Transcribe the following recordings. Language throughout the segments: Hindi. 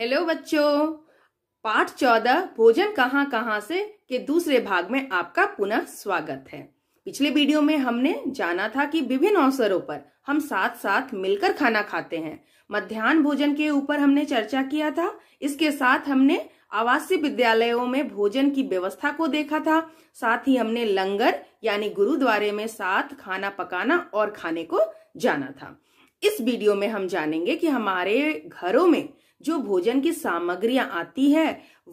हेलो बच्चों पाठ चौदह भोजन कहाँ कहाँ से के दूसरे भाग में आपका पुनः स्वागत है पिछले वीडियो में हमने जाना था कि विभिन्न अवसरों पर हम साथ साथ मिलकर खाना खाते हैं मध्यान्ह भोजन के ऊपर हमने चर्चा किया था इसके साथ हमने आवासीय विद्यालयों में भोजन की व्यवस्था को देखा था साथ ही हमने लंगर यानी गुरुद्वारे में साथ खाना पकाना और खाने को जाना था इस वीडियो में हम जानेंगे कि हमारे घरों में जो भोजन की सामग्रियां आती है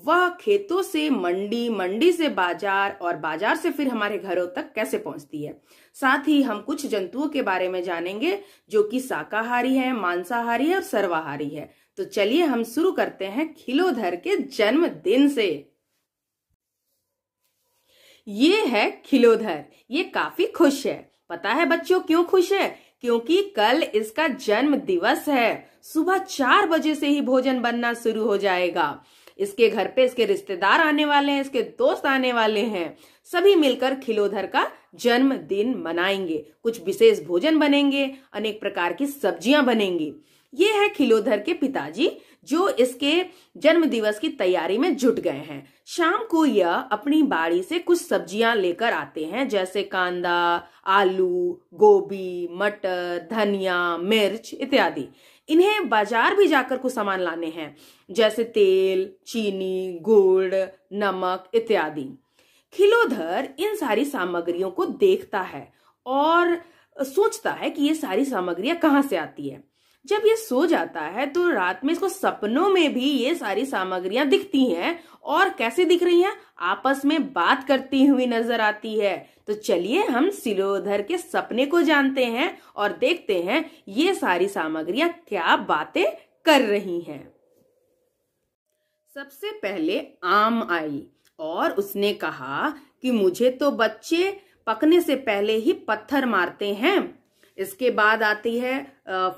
वह खेतों से मंडी मंडी से बाजार और बाजार से फिर हमारे घरों तक कैसे पहुंचती है साथ ही हम कुछ जंतुओं के बारे में जानेंगे जो कि शाकाहारी है मांसाहारी है और सर्वाहारी है तो चलिए हम शुरू करते हैं खिलोधर के जन्मदिन से ये है खिलोधर ये काफी खुश है पता है बच्चों क्यों खुश है क्योंकि कल इसका जन्म दिवस है सुबह चार बजे से ही भोजन बनना शुरू हो जाएगा इसके घर पे इसके रिश्तेदार आने वाले हैं इसके दोस्त आने वाले हैं सभी मिलकर खिलोधर का जन्म दिन मनाएंगे कुछ विशेष भोजन बनेंगे अनेक प्रकार की सब्जियां बनेंगी ये है खिलोधर के पिताजी जो इसके जन्म दिवस की तैयारी में जुट गए हैं शाम को यह अपनी बाड़ी से कुछ सब्जियां लेकर आते हैं जैसे कांदा आलू गोभी मटर धनिया मिर्च इत्यादि इन्हें बाजार भी जाकर कुछ सामान लाने हैं जैसे तेल चीनी गुड़ नमक इत्यादि खिलोधर इन सारी सामग्रियों को देखता है और सोचता है कि ये सारी सामग्रियां कहाँ से आती है जब ये सो जाता है तो रात में इसको सपनों में भी ये सारी सामग्रियां दिखती हैं और कैसे दिख रही हैं आपस में बात करती हुई नजर आती है तो चलिए हम सिलोधर के सपने को जानते हैं और देखते हैं ये सारी सामग्रियां क्या बातें कर रही हैं सबसे पहले आम आई और उसने कहा कि मुझे तो बच्चे पकने से पहले ही पत्थर मारते हैं इसके बाद आती है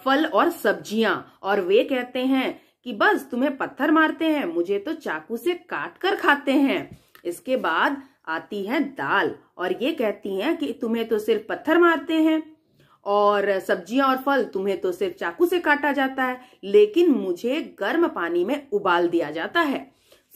फल और सब्जियां और वे कहते हैं कि बस तुम्हें पत्थर मारते हैं मुझे तो चाकू से काट कर खाते हैं इसके बाद आती है दाल और ये कहती हैं कि तुम्हें तो सिर्फ पत्थर मारते हैं और सब्जियां और फल तुम्हें तो सिर्फ चाकू से काटा जाता है लेकिन मुझे गर्म पानी में उबाल दिया जाता है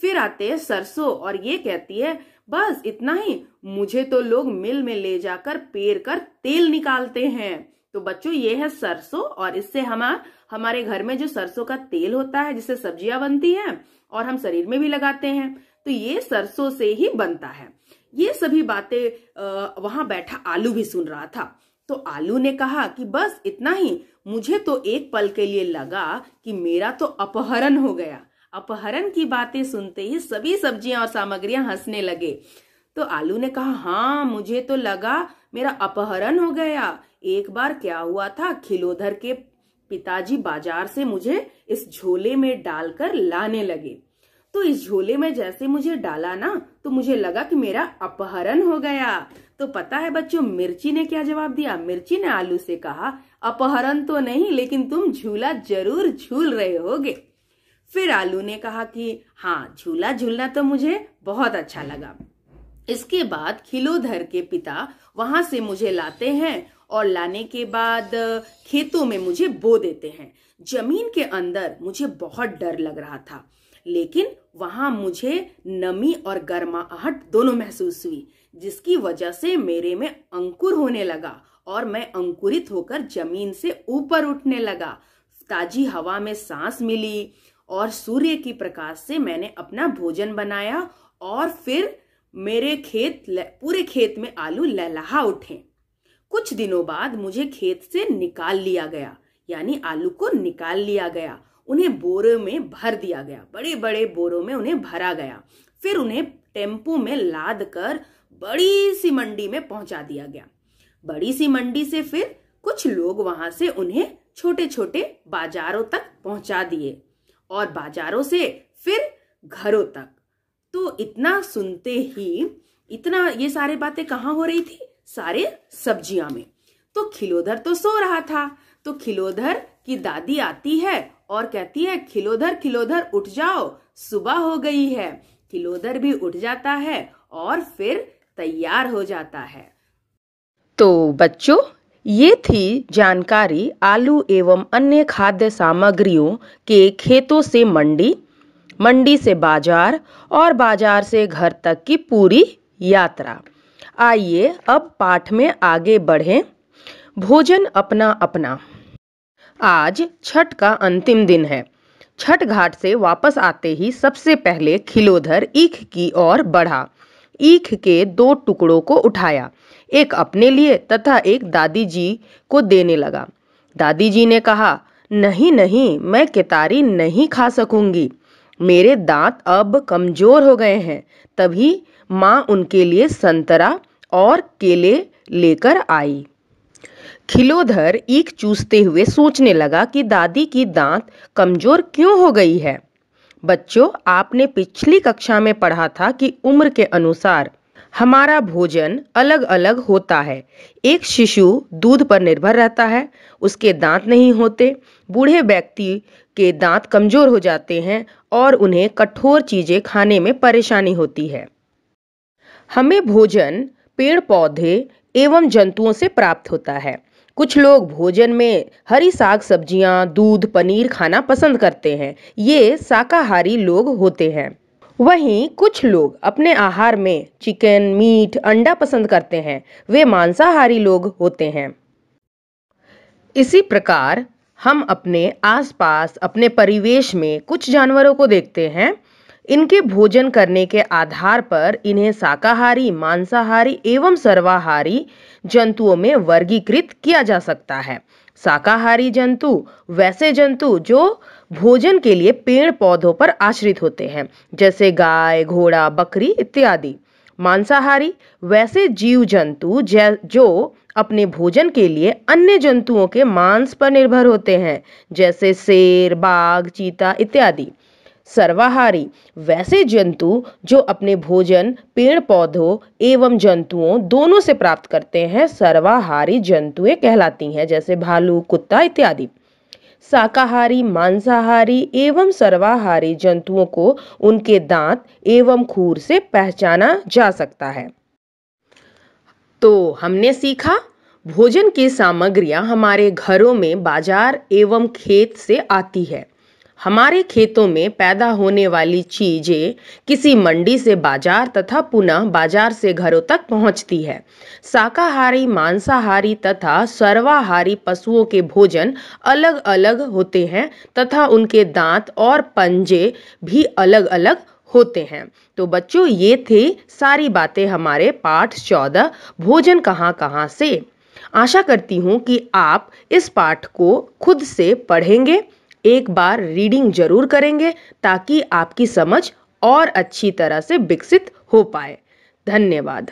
फिर आते हैं सरसों और ये कहती है बस इतना ही मुझे तो लोग मिल में ले जाकर पेर कर तेल निकालते हैं तो बच्चों ये है सरसों और इससे हमारे हमारे घर में जो सरसों का तेल होता है जिससे सब्जियां बनती हैं और हम शरीर में भी लगाते हैं तो ये सरसों से ही बनता है ये सभी बातें वहां बैठा आलू भी सुन रहा था तो आलू ने कहा कि बस इतना ही मुझे तो एक पल के लिए लगा कि मेरा तो अपहरण हो गया अपहरण की बातें सुनते ही सभी सब्जियां और सामग्रियां हंसने लगे तो आलू ने कहा हाँ मुझे तो लगा मेरा अपहरण हो गया एक बार क्या हुआ था खिलोधर के पिताजी बाजार से मुझे इस झोले में डालकर लाने लगे तो इस झोले में जैसे मुझे डाला ना तो मुझे लगा कि मेरा अपहरण हो गया तो पता है बच्चों मिर्ची ने क्या जवाब दिया मिर्ची ने आलू से कहा अपहरण तो नहीं लेकिन तुम झूला जरूर झूल रहे होगे फिर आलू ने कहा कि हाँ झूला झूलना तो मुझे बहुत अच्छा लगा इसके बाद खिलोधर के पिता वहां से मुझे लाते हैं और लाने के बाद खेतों में मुझे बो देते हैं जमीन के अंदर मुझे बहुत डर लग रहा था लेकिन वहां मुझे नमी और गर्माहट दोनों महसूस हुई जिसकी वजह से मेरे में अंकुर होने लगा और मैं अंकुरित होकर जमीन से ऊपर उठने लगा ताजी हवा में सांस मिली और सूर्य की प्रकाश से मैंने अपना भोजन बनाया और फिर मेरे खेत पूरे खेत में आलू लहलाहा उठे कुछ दिनों बाद मुझे खेत से निकाल लिया गया यानी आलू को निकाल लिया गया उन्हें बोरों में भर दिया गया बड़े बड़े बोरों में उन्हें भरा गया फिर उन्हें टेम्पो में लाद कर बड़ी सी मंडी में पहुंचा दिया गया बड़ी सी मंडी से फिर कुछ लोग वहां से उन्हें छोटे छोटे बाजारों तक पहुंचा दिए और बाजारों से फिर घरों तक तो इतना सुनते ही इतना ये सारे बातें कहाँ हो रही थी सारे सब्जियां में तो खिलोधर तो सो रहा था तो खिलोधर की दादी आती है और कहती है खिलोधर खिलोधर उठ जाओ सुबह हो गई है खिलोधर भी उठ जाता है और फिर तैयार हो जाता है तो बच्चों ये थी जानकारी आलू एवं अन्य खाद्य सामग्रियों के खेतों से मंडी मंडी से बाजार और बाजार से घर तक की पूरी यात्रा आइए अब पाठ में आगे बढ़ें भोजन अपना अपना आज छठ का अंतिम दिन है छठ घाट से वापस आते ही सबसे पहले खिलोधर ईख की ओर बढ़ा ईख के दो टुकड़ों को उठाया एक अपने लिए तथा एक दादी जी को देने लगा दादी जी ने कहा नहीं नहीं मैं केतारी नहीं खा सकूंगी मेरे दांत अब कमज़ोर हो गए हैं तभी माँ उनके लिए संतरा और केले लेकर आई खिलोधर ईख चूसते हुए सोचने लगा कि दादी की दांत कमज़ोर क्यों हो गई है बच्चों आपने पिछली कक्षा में पढ़ा था कि उम्र के अनुसार हमारा भोजन अलग अलग होता है एक शिशु दूध पर निर्भर रहता है उसके दांत नहीं होते बूढ़े व्यक्ति के दांत कमज़ोर हो जाते हैं और उन्हें कठोर चीज़ें खाने में परेशानी होती है हमें भोजन पेड़ पौधे एवं जंतुओं से प्राप्त होता है कुछ लोग भोजन में हरी साग सब्जियां, दूध पनीर खाना पसंद करते हैं ये शाकाहारी लोग होते हैं वहीं कुछ लोग अपने आहार में चिकन मीट अंडा पसंद करते हैं वे मांसाहारी लोग होते हैं इसी प्रकार हम अपने आसपास अपने परिवेश में कुछ जानवरों को देखते हैं इनके भोजन करने के आधार पर इन्हें शाकाहारी मांसाहारी एवं सर्वाहारी जंतुओं में वर्गीकृत किया जा सकता है शाकाहारी जंतु वैसे जंतु जो भोजन के लिए पेड़ पौधों पर आश्रित होते हैं जैसे गाय घोड़ा बकरी इत्यादि मांसाहारी वैसे जीव जंतु जो अपने भोजन के लिए अन्य जंतुओं के मांस पर निर्भर होते हैं जैसे शेर बाघ चीता इत्यादि सर्वाहारी वैसे जंतु जो अपने भोजन पेड़ पौधों एवं जंतुओं दोनों से प्राप्त करते हैं सर्वाहारी जंतुएं कहलाती हैं जैसे भालू कुत्ता इत्यादि शाकाहारी मांसाहारी एवं सर्वाहारी जंतुओं को उनके दांत एवं खूर से पहचाना जा सकता है तो हमने सीखा भोजन की सामग्रियां हमारे घरों में बाजार एवं खेत से आती है हमारे खेतों में पैदा होने वाली चीजें किसी मंडी से बाजार तथा पुनः बाजार से घरों तक पहुंचती है शाकाहारी मांसाहारी तथा सर्वाहारी पशुओं के भोजन अलग अलग होते हैं तथा उनके दांत और पंजे भी अलग अलग होते हैं तो बच्चों ये थे सारी बातें हमारे पाठ चौदह भोजन कहाँ कहाँ से आशा करती हूँ कि आप इस पाठ को खुद से पढ़ेंगे एक बार रीडिंग जरूर करेंगे ताकि आपकी समझ और अच्छी तरह से विकसित हो पाए धन्यवाद